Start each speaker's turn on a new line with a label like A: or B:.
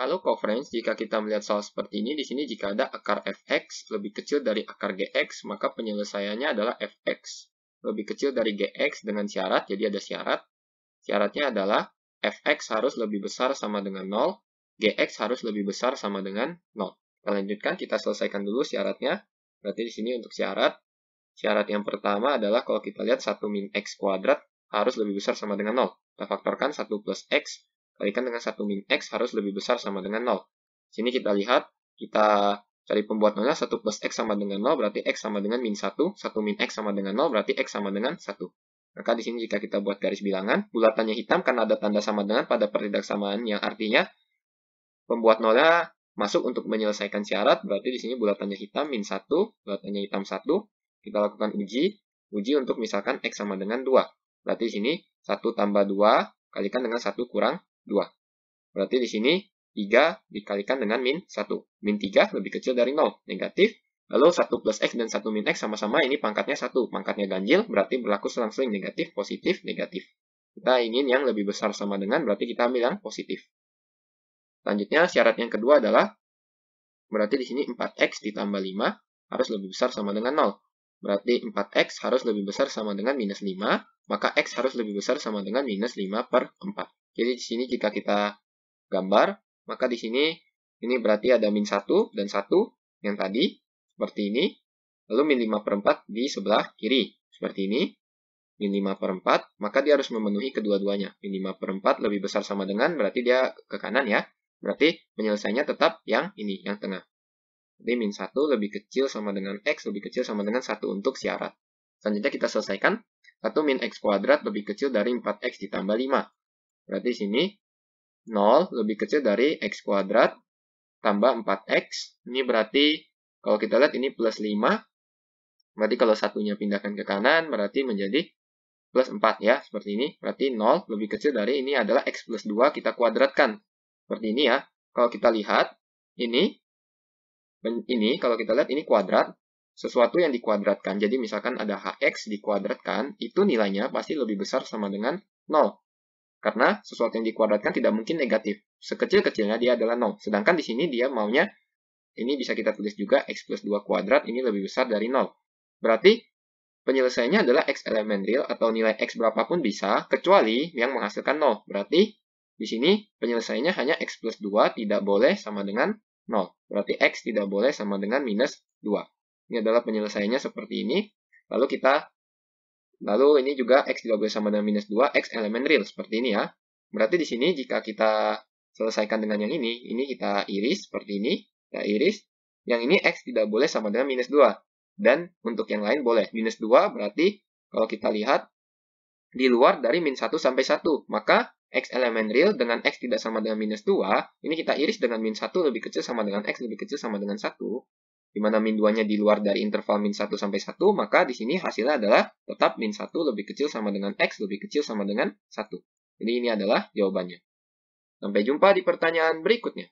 A: Lalu coverage, jika kita melihat soal seperti ini, di sini jika ada akar fx lebih kecil dari akar gx, maka penyelesaiannya adalah fx lebih kecil dari gx dengan syarat, jadi ada syarat. Syaratnya adalah fx harus lebih besar sama dengan 0, gx harus lebih besar sama dengan 0. Kita nah, lanjutkan, kita selesaikan dulu syaratnya. Berarti di sini untuk syarat, syarat yang pertama adalah kalau kita lihat 1 min x kuadrat harus lebih besar sama dengan 0. Kita faktorkan 1 plus x balikan dengan 1 min X harus lebih besar sama dengan 0. Sini kita lihat, kita cari pembuat nolnya 1 plus X sama dengan 0 berarti X sama dengan min 1. 1 min X sama dengan 0 berarti X sama dengan 1. Maka di sini jika kita buat garis bilangan, bulatannya hitam karena ada tanda sama dengan pada pertidaksamaan yang artinya pembuat nolnya masuk untuk menyelesaikan syarat, berarti di sini bulatannya hitam min 1, bulatannya hitam 1. Kita lakukan uji, uji untuk misalkan X sama dengan 2. Berarti di sini 1 tambah 2 kalikan dengan 1 kurang 2. Berarti di sini 3 dikalikan dengan min 1. Min 3 lebih kecil dari 0, negatif. Lalu 1 plus X dan 1 min X sama-sama ini pangkatnya 1. Pangkatnya ganjil, berarti berlaku selang-seling negatif, positif, negatif. Kita ingin yang lebih besar sama dengan, berarti kita ambil yang positif. Selanjutnya, syarat yang kedua adalah, berarti di sini 4X ditambah 5 harus lebih besar sama dengan 0. Berarti 4X harus lebih besar sama dengan minus 5, maka X harus lebih besar sama dengan minus 5 per 4. Jadi di sini jika kita gambar, maka di sini ini berarti ada min 1 dan 1 yang tadi, seperti ini. Lalu min 5 per 4 di sebelah kiri, seperti ini. Min 5 per 4, maka dia harus memenuhi kedua-duanya. Min 5 per 4 lebih besar sama dengan, berarti dia ke kanan ya. Berarti penyelesaiannya tetap yang ini, yang tengah. Jadi min 1 lebih kecil sama dengan x, lebih kecil sama dengan 1 untuk syarat. Selanjutnya kita selesaikan. 1 min x kuadrat lebih kecil dari 4x ditambah 5. Berarti sini 0 lebih kecil dari x kuadrat tambah 4x. Ini berarti kalau kita lihat ini plus 5. Berarti kalau satunya pindahkan ke kanan berarti menjadi plus 4 ya. Seperti ini. Berarti 0 lebih kecil dari ini adalah x plus 2 kita kuadratkan. Seperti ini ya. Kalau kita lihat ini ini kalau kita lihat ini kuadrat sesuatu yang dikuadratkan. Jadi misalkan ada hx dikuadratkan itu nilainya pasti lebih besar sama dengan 0. Karena sesuatu yang dikuadratkan tidak mungkin negatif. Sekecil-kecilnya dia adalah 0. Sedangkan di sini dia maunya, ini bisa kita tulis juga x plus 2 kuadrat, ini lebih besar dari 0. Berarti penyelesaiannya adalah x elemen real atau nilai x berapapun bisa, kecuali yang menghasilkan 0. Berarti di sini penyelesaiannya hanya x plus 2 tidak boleh sama dengan 0. Berarti x tidak boleh sama dengan minus 2. Ini adalah penyelesaiannya seperti ini. Lalu kita Lalu ini juga X boleh sama dengan minus 2, X elemen real, seperti ini ya. Berarti di sini jika kita selesaikan dengan yang ini, ini kita iris seperti ini, kita iris. Yang ini X tidak boleh sama dengan minus 2. Dan untuk yang lain boleh. Minus 2 berarti kalau kita lihat di luar dari min 1 sampai 1. Maka X elemen real dengan X tidak sama dengan minus 2, ini kita iris dengan min 1 lebih kecil sama dengan X lebih kecil sama dengan 1 di mana min 2-nya di luar dari interval min 1 sampai 1, maka di sini hasilnya adalah tetap min 1 lebih kecil sama dengan x lebih kecil sama dengan 1. Jadi ini adalah jawabannya. Sampai jumpa di pertanyaan berikutnya.